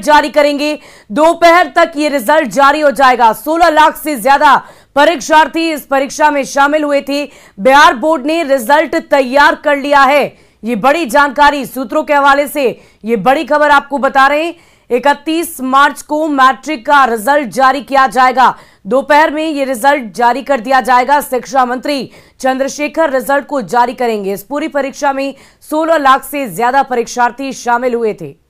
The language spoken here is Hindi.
जारी करेंगे दोपहर तक ये रिजल्ट जारी हो जाएगा 16 लाख से ज्यादा परीक्षार्थी इस परीक्षा में शामिल हुए थे बिहार बोर्ड ने रिजल्ट तैयार कर लिया है ये बड़ी जानकारी सूत्रों के हवाले से ये बड़ी खबर आपको बता रहे हैं 31 मार्च को मैट्रिक का रिजल्ट जारी किया जाएगा दोपहर में ये रिजल्ट जारी कर दिया जाएगा शिक्षा मंत्री चंद्रशेखर रिजल्ट को जारी करेंगे इस पूरी परीक्षा में 16 लाख से ज्यादा परीक्षार्थी शामिल हुए थे